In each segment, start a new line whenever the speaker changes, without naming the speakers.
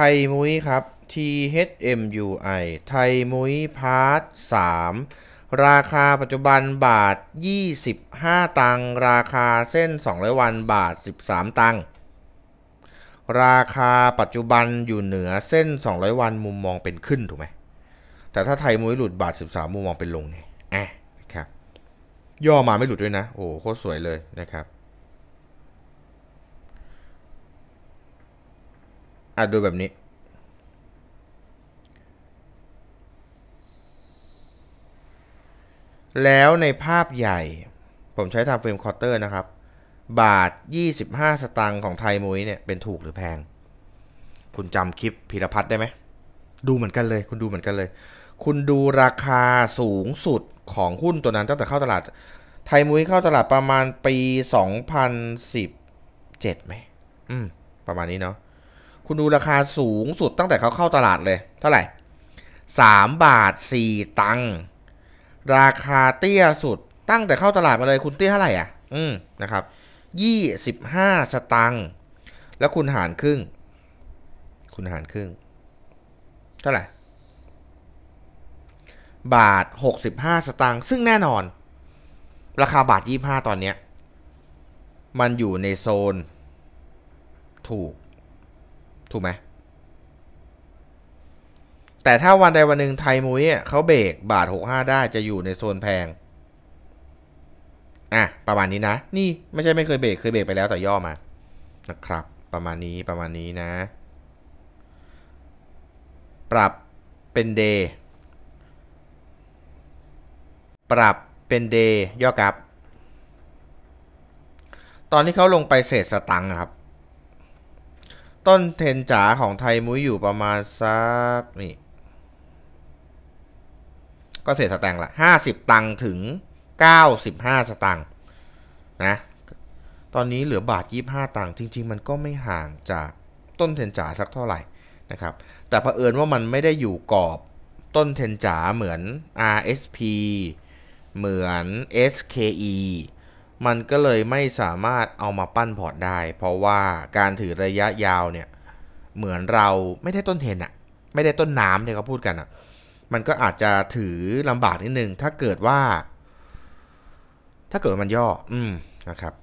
ไทยมุ้ยครับ T H M U I ไทยมุ้ยพาร์ทสราคาปัจจุบันบาท 25 ตัง ราคาเส้น 2 0 0อวันบาท 13 ตังราคาปัจจุบันอยู่เหนือเส้น 200 วันมุมมองเป็นขึ้น ถูกไหม แต่ถ้าไทยมุ้ยหลุดบาท 13 มุมมองเป็นลงไงอ่ะะครับ ย่อมาไม่หลุดด้วยนะ โอ้โคตรสวยเลยนะครับอ่ะดูแบบนี้ แล้วในภาพใหญ่ ผมใช้ทำเฟรมคอร์เตอร์นะครับ บาท 25 สตางค์ของไทยมุ้ยเนี่ยเป็นถูกหรือแพง คุณจำคลิปพีรพัฒน์ได้ไหมดูเหมือนกันเลย คุณดูเหมือนกันเลย คุณดูราคาสูงสุดของหุ้นตัวนั้นตั้งแต่เข้าตลาด ไทยมุ้ยเข้าตลาดประมาณปี 2017 ไหมอืมประมาณนี้เนาะคุณ ดู ราคาสูงสุดตั้งแต่เขาเข้าตลาดเลย เท่าไหร่3บาท4ตังค์ราคาเตี้ยสุดตั้งแต่เข้าตลาดมาเลย คุณเตี้ยเท่าไหร่อ่ะอืมนะครับ25สตังค์แล้วคุณหารครึ่ง คุณหารครึ่ง เท่าไหร่ บาท65สตังค์ซึ่งแน่นอน ราคาบาท25ตอนเนี้ย มันอยู่ในโซน ถูกถูกไหม แต่ถ้าวันใดวันหนึ่งไทยมุ้ยเขาเบรกบาทหกห้าได้จะอยู่ในโซนแพง อ่ะ ประมาณนี้นะ นี่ ไม่ใช่ไม่เคยเบรกเคยเบรกไปแล้วแต่ย่อมา นะครับ ประมาณนี้ประมาณนี้นะ ปรับเป็นเดย์ปรับเป็นเดย์ย่อกับ ตอนที่เขาลงไปเศษสตังค์ครับต้นเทนจ๋าของไทยมุ้ยอยู่ประมาณสักนี่ ก็เศษสตังค์ละห้าสิบตังค์ถึงเก้าสิบห้าสตังค์นะตอนนี้เหลือบาทยี่ห้าตังค์จริง ๆ มันก็ไม่ห่างจากต้นเทนจ๋าสักเท่าไหร่นะครับแต่เผอิญว่ามันไม่ได้อยู่กรอบต้นเทนจ๋าเหมือน RSP เหมือน SKE มันก็เลยไม่สามารถเอามาปั้นพอร์ตได้ เพราะว่าการถือระยะยาวเนี่ย เหมือนเราไม่ได้ต้นเทนอะไม่ได้ต้นน้ำที่เขาพูดกันอะมันก็อาจจะถือลำบากนิดนึงถ้าเกิดว่า ถ้าเกิดมันย่อ อืมนะครับ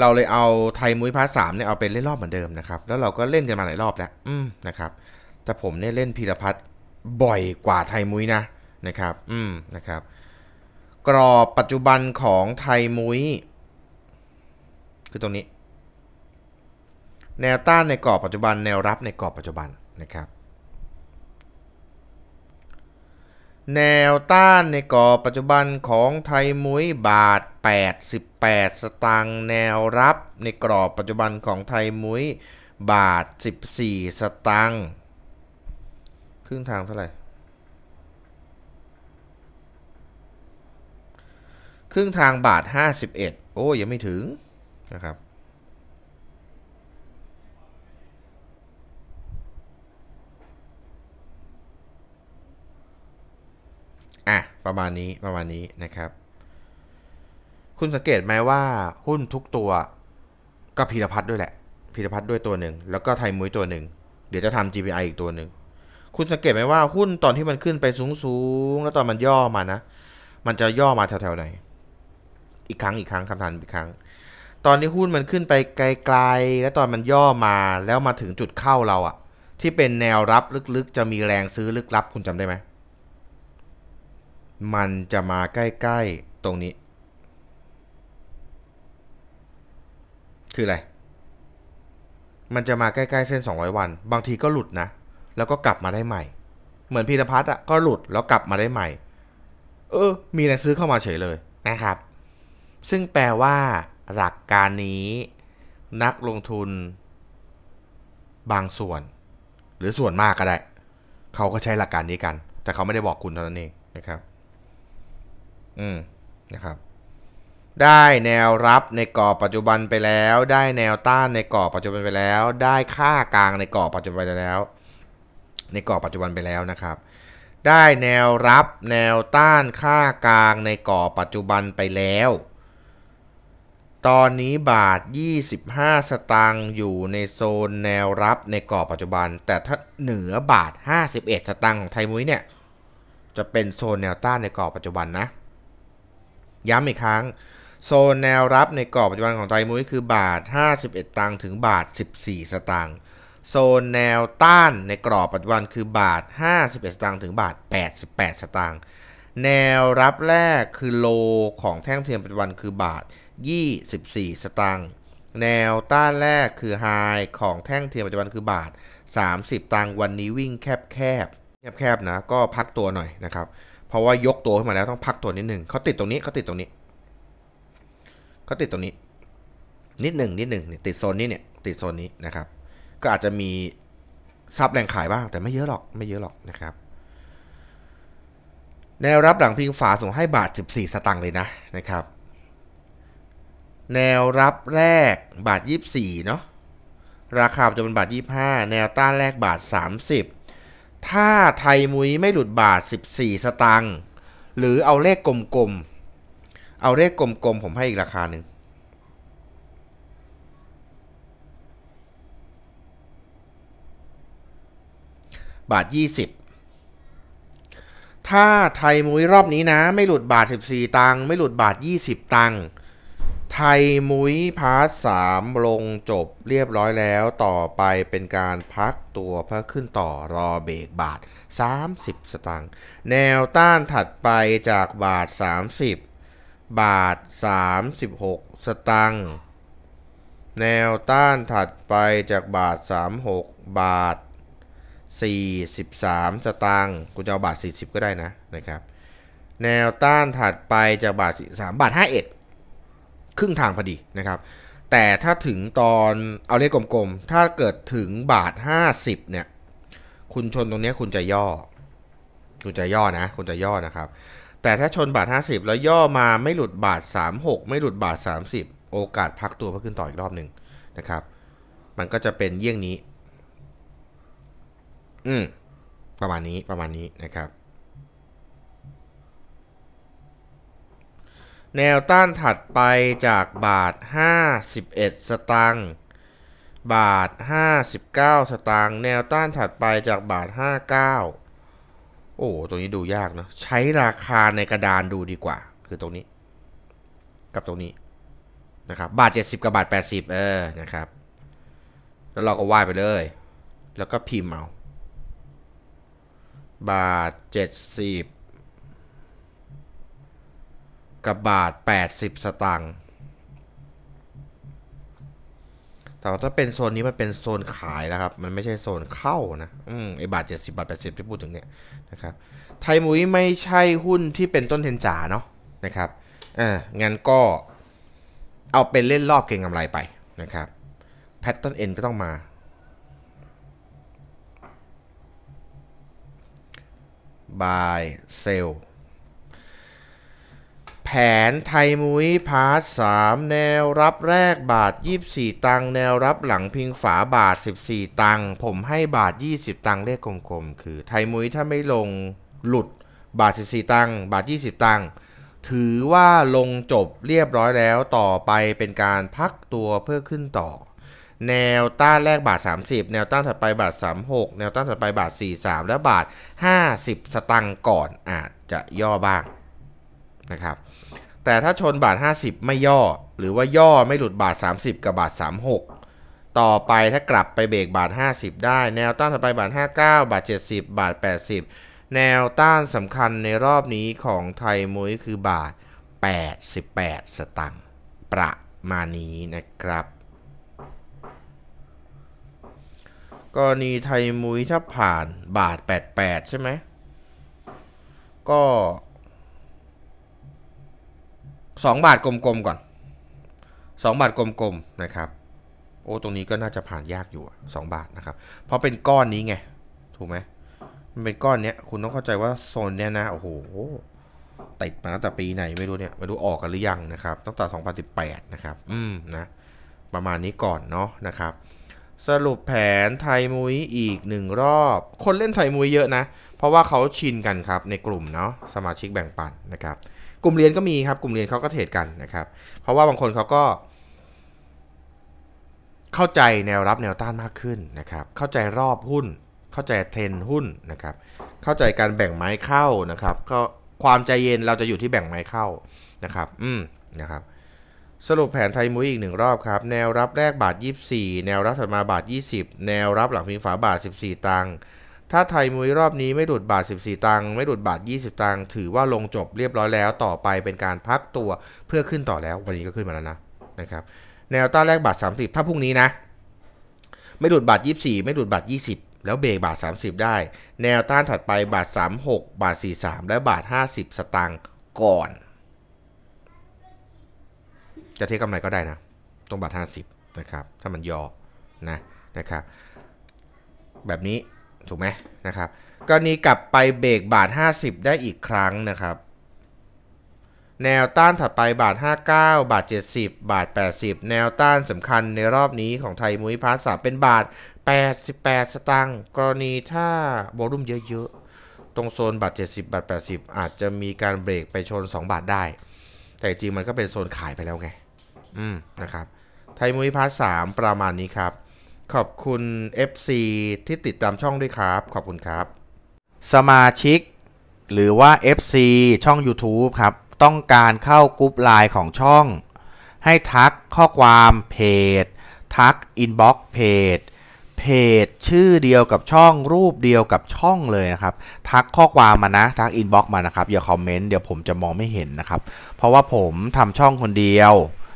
เราเลยเอาไทยมุ้ยพาสามเนี่ยเอาเป็นเล่นรอบเหมือนเดิมนะครับ แล้วเราก็เล่นกันมาหลายรอบแล้วอืมนะครับ แต่ผมเนี่ยเล่นพีรพัฒน์บ่อยกว่าไทยมุ้ยนะนะครับ อืมนะครับกรอบปัจจุบันของไทยมุย้ยคือตรงนี้ แนวต้านในกรอบปัจจุบันแนวรับในกรอบปัจจุบันนะครับ แนวต้านในกรอบปัจจุบันของไทยมุ้ยบาท88สตางค์แนวรับในกรอบปัจจุบันของไทยมุ้ยบาท 14 สตางค์ครึ่งทางเท่าไหร่ครึ่งทางบาท51 โอ้ยังไม่ถึงนะครับอ่ะ ประมาณนี้ประมาณนี้นะครับ คุณสังเกตไหมว่าหุ้นทุกตัวก็พีรพัฒด้วยแหละพีรพัฒด้วยตัวหนึ่งแล้วก็ไทยมุ้ยตัวหนึ่งเดี๋ยวจะทำ GPI อีกตัวหนึ่งคุณสังเกตไหมว่าหุ้นตอนที่มันขึ้นไปสูง ๆ แล้วตอนมันย่อมานะ มันจะย่อมาแถวๆไหนอีกครั้งอีกครั้งคำถามอีกครั้ง ตอนที่หุ้นมันขึ้นไปไกลๆ แล้วตอนมันย่อมาแล้วมาถึงจุดเข้าเราอะที่เป็นแนวรับลึกๆ จะมีแรงซื้อลึกลับคุณจำได้ไหม มันจะมาใกล้ๆ ตรงนี้ คืออะไร มันจะมาใกล้ ๆ เส้น200 วัน บางทีก็หลุดนะ แล้วก็กลับมาได้ใหม่ เหมือนพีรพัฒน์อะก็หลุดแล้วกลับมาได้ใหม่ เออ มีแรงซื้อเข้ามาเฉยเลยนะครับซึ่งแปลว่า หลักการนี้ นักลงทุน บางส่วน หรือส่วนมากก็ได้ เขาก็ใช้หลักการนี้กัน แต่เขาไม่ได้บอกคุณเท่านั้นเองนะครับ อืมนะครับ ได้แนวรับในกรอบปัจจุบันไปแล้ว ได้แนวต้านในกรอบปัจจุบันไปแล้ว ได้ค่ากลางในกรอบปัจจุบันไปแล้ว ในกรอบปัจจุบันไปแล้วนะครับ ได้แนวรับแนวต้านค่ากลางในกรอบปัจจุบันไปแล้วตอนนี้บาท 25 สตางค์อยู่ในโซนแนวรับในกรอบปัจจุบัน แต่ถ้าเหนือบาท 51 สตางค์ของไทยมุ้ยเนี่ย จะเป็นโซนแนวต้านในกรอบปัจจุบันนะ ย้ำอีกครั้ง โซนแนวรับในกรอบปัจจุบันของไทยมุ้ยคือบาท 51ตังค์ถึงบาท 14 สตางค์ โซนแนวต้านในกรอบปัจจุบันคือบาท 51 สตางค์ถึงบาท 88 สตางค์ แนวรับแรกคือโลของแท่งเทียมปัจจุบันคือบาท24 สตางค์แนวต้านแรกคือไฮของแท่งเทียมปัจจุบันคือบาท 30 ตังค์วันนี้วิ่งแคบแคบแคบๆนะ ก็พักตัวหน่อยนะครับ เพราะว่ายกตัวขึ้นมาแล้วต้องพักตัวนิดหนึ่งเขาติดตรงนี้เขาติดตรงนี้เขาติดตรงนี้ นิดหนึ่งนิดหนึ่งติดโซนนี้เนี่ยติดโซนนี้นะครับ ก็อาจจะมีซับแรงขายบ้าง แต่ไม่เยอะหรอกไม่เยอะหรอกนะครับ แนวรับหลังพิงฝาส่งให้บาท 14 สตังค์เลยนะนะครับแนวรับแรกบาท 24 เนาะราคาจะเป็นบาท 25 แนวต้านแรกบาท 30 ถ้าไทยมุยไม่หลุดบาท 14 สตังค์หรือเอาเลขกลมๆเอาเลขกลมๆ ผมให้อีกราคาหนึ่ง บาท 20 ถ้าไทยมุยรอบนี้นะ ไม่หลุดบาท 14 ตังค์ไม่หลุดบาท 20 ตังค์ไทยมุ้ยพาร์ทสามลงจบเรียบร้อยแล้วต่อไปเป็นการพักตัวเพื่อขึ้นต่อ รอเบรกบาท 30 สตังค์แนวต้านถัดไปจากบาท 30 บาท 36 สตังค์แนวต้านถัดไปจากบาท 36 บาท 43สตังค์กูจะเอาบาท 40 ก็ได้นะนะครับแนวต้านถัดไปจากบาท3บาท51ครึ่งทางพอดีนะครับ แต่ถ้าถึงตอนเอาเลขกลมๆถ้าเกิดถึงบาท50เนี่ย คุณชนตรงนี้คุณจะย่อ คุณจะย่อนะ คุณจะย่อนะครับ แต่ถ้าชนบาท50 แล้วย่อมาไม่หลุดบาท36ไม่หลุดบาท30 โอกาสพักตัวเพื่อขึ้นต่ออีกรอบหนึ่งนะครับ มันก็จะเป็นเยี่ยงนี้ อืมประมาณนี้ประมาณนี้นะครับแนวต้านถัดไปจากบาท 51 สตางค์ บาท 59 สตางค์แนวต้านถัดไปจากบาท 59 โอ้ ตรงนี้ดูยากเนาะ ใช้ราคาในกระดานดูดีกว่า คือตรงนี้ กับตรงนี้นะครับบาท 70 กับบาท 80 เออนะครับ แล้วเราก็วาดไปเลย แล้วก็พิมพ์เอาบาท 70กับบาท 80 สตางค์แต่ว่าถ้าเป็นโซนนี้มันเป็นโซนขายแล้วครับ มันไม่ใช่โซนเข้านะ อืมไอบาท 70 บาท 80 ที่พูดถึงเนี่ยนะครับ ไทยมุ้ยไม่ใช่หุ้นที่เป็นต้นเทนจาเนาะนะครับอ่างั้นก็เอาเป็นเล่นรอบเก่งกำไรไปนะครับแพทเทิร์นเอ็นก็ต้องมาบายเซลล์แผนไทยมุ้ยพาร์ทสามแนวรับแรกบาท 24 ตังแนวรับหลังพิงฝาบาท 14 ตังผมให้บาท 20 ตังเลขกลมๆคือไทยมุ้ยถ้าไม่ลงหลุดบาท 14 ตังบาท 20 ตังถือว่าลงจบเรียบร้อยแล้วต่อไปเป็นการพักตัวเพื่อขึ้นต่อ แนวต้านแรกบาท 30แนวต้านถัดไปบาท36 แนวต้านถัดไปบาท 43 และบาท 50 สตังก่อนอาจจะย่อบ้างนะครับแต่ถ้าชนบาท 50 ไม่ย่อ หรือว่าย่อไม่หลุดบาท 30 กับบาท 36 ต่อไปถ้ากลับไปเบรกบาท 50 ได้ แนวต้านต่อไปบาท 59 บาท 70 บาท 80 แนวต้านสำคัญในรอบนี้ของไทยมุ้ยคือบาท 88 สตังค์ประมาณนี้นะครับกรณีไทยมุ้ยถ้าผ่านบาท 88 ใช่ไหม ก็สองบาทกลม ๆกก่อนสองบาทกลม ๆ นะครับ โอ้ตรงนี้ก็น่าจะผ่านยากอยู่สองบาทนะครับเพราะเป็นก้อนนี้ไง ถูกไหมมันเป็นก้อนเนี้ยคุณต้องเข้าใจว่าโซนเนี้ยนะ โอ้โหติดมาตั้งแต่ปีไหนไม่รู้เนี่ย ไม่รู้ออกกันหรือยังนะครับตั้งแต่2018 นะครับ อืมนะ ประมาณนี้ก่อนเนาะนะครับ สรุปแผนไทยมุยอีกหนึ่งรอบ คนเล่นไทยมุยเยอะนะเพราะว่าเขาชินกันครับ ในกลุ่มเนาะสมาชิกแบ่งปันนะครับกลุ่มเรียนก็มีครับกลุ่มเรียนเขาก็เทรดกันนะครับ เพราะว่าบางคนเขาก็เข้าใจแนวรับแนวต้านมากขึ้นนะครับเข้าใจรอบหุ้น เข้าใจเทรนหุ้นนะครับ เข้าใจการแบ่งไม้เข้านะครับก็ความใจเย็นเราจะอยู่ที่แบ่งไม้เข้านะครับ อืมนะครับ สรุปแผนไทยมุ้ยอีกหนึ่งรอบครับ แนวรับแรกบาท24แนวรับถัดมาบาท 20 แนวรับหลังพิงฝาบาท 14 ตังค์ถ้าไทยมวยรอบนี้ไม่ดูดบาท 14 ตังค์ไม่ดูดบาท 20 ตังค์ถือว่าลงจบเรียบร้อยแล้วต่อไปเป็นการพักตัวเพื่อขึ้นต่อแล้ว วันนี้ก็ขึ้นมาแล้วนะนะครับแนวต้านแรกบาท 30 ถ้าพรุ่งนี้นะ ไม่ดูดบาท 24 ไม่ดูดบาท 20 แล้วเบรกบาท30 ได้ แนวต้านถัดไปบาท 36 บาท 43 และบาท 50 สตางค์ก่อน จะเทกำไรก็ได้นะ ตรงบาท50 นะครับ ถ้ามันยอนะนะครับแบบนี้ถูกไหมนะครับกรณีกลับไปเบรกบาท 50 ได้อีกครั้งนะครับ แนวต้านถัดไปบาท 59 บาท 70 บาท 80 แนวต้านสำคัญในรอบนี้ของไทยมุ้ยพาสาเป็นบาท 88 สตางค์กรณีถ้าโวลุ่มเยอะๆตรงโซนบาท 70 บาท 80 อาจจะมีการเบรกไปชน 2 บาทได้ แต่จริงมันก็เป็นโซนขายไปแล้วไงอืมนะครับ ไทยมุ้ยพาสามประมาณนี้ครับขอบคุณ FC ที่ติดตามช่องด้วยครับ ขอบคุณครับ สมาชิก หรือว่า FC ช่อง YouTube ครับ ต้องการเข้ากรุ๊ปไลน์ของช่อง ให้ทักข้อความเพจทักอินบ็อกซ์เพจเพจชื่อเดียวกับช่องรูปเดียวกับช่องเลยนะครับ ทักข้อความมานะ ทักอินบ็อกซ์มานะครับอย่าคอมเมนต์เดี๋ยวผมจะมองไม่เห็นนะครับ เพราะว่าผมทำช่องคนเดียว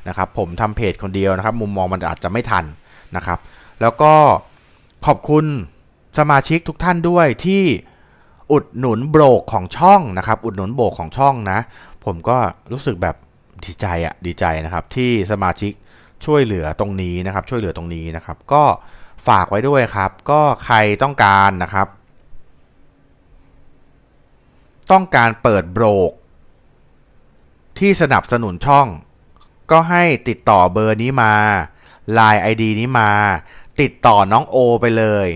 นะครับ ผมทำเพจคนเดียวนะครับ มุมมองมันอาจจะไม่ทันนะครับแล้วก็ขอบคุณสมาชิกทุกท่านด้วยที่อุดหนุนโบรกของช่องนะครับ อุดหนุนโบรกของช่องนะ ผมก็รู้สึกแบบดีใจอะดีใจนะครับ ที่สมาชิกช่วยเหลือตรงนี้นะครับ ช่วยเหลือตรงนี้นะครับ ก็ฝากไว้ด้วยครับ ก็ใครต้องการนะครับ ต้องการเปิดโบรกที่สนับสนุนช่อง ก็ให้ติดต่อเบอร์นี้มา Line ID นี้มาติดต่อน้องโอไปเลย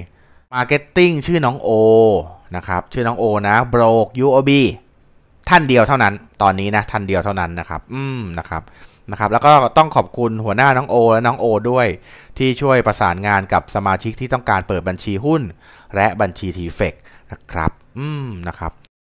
มาร์เก็ตติ้งชื่อน้องโอนะครับ ชื่อน้องโอ นะโบรกยูโอบีท่านเดียวเท่านั้น ตอนนี้นะท่านเดียวเท่านั้นนะครับ อืมนะครับ นะครับ แล้วก็ต้องขอบคุณหัวหน้าน้องโอและน้องโอด้วย ที่ช่วยประสานงานกับสมาชิกที่ต้องการเปิดบัญชีหุ้นและบัญชีทีเฟกนะครับ อืมนะครับ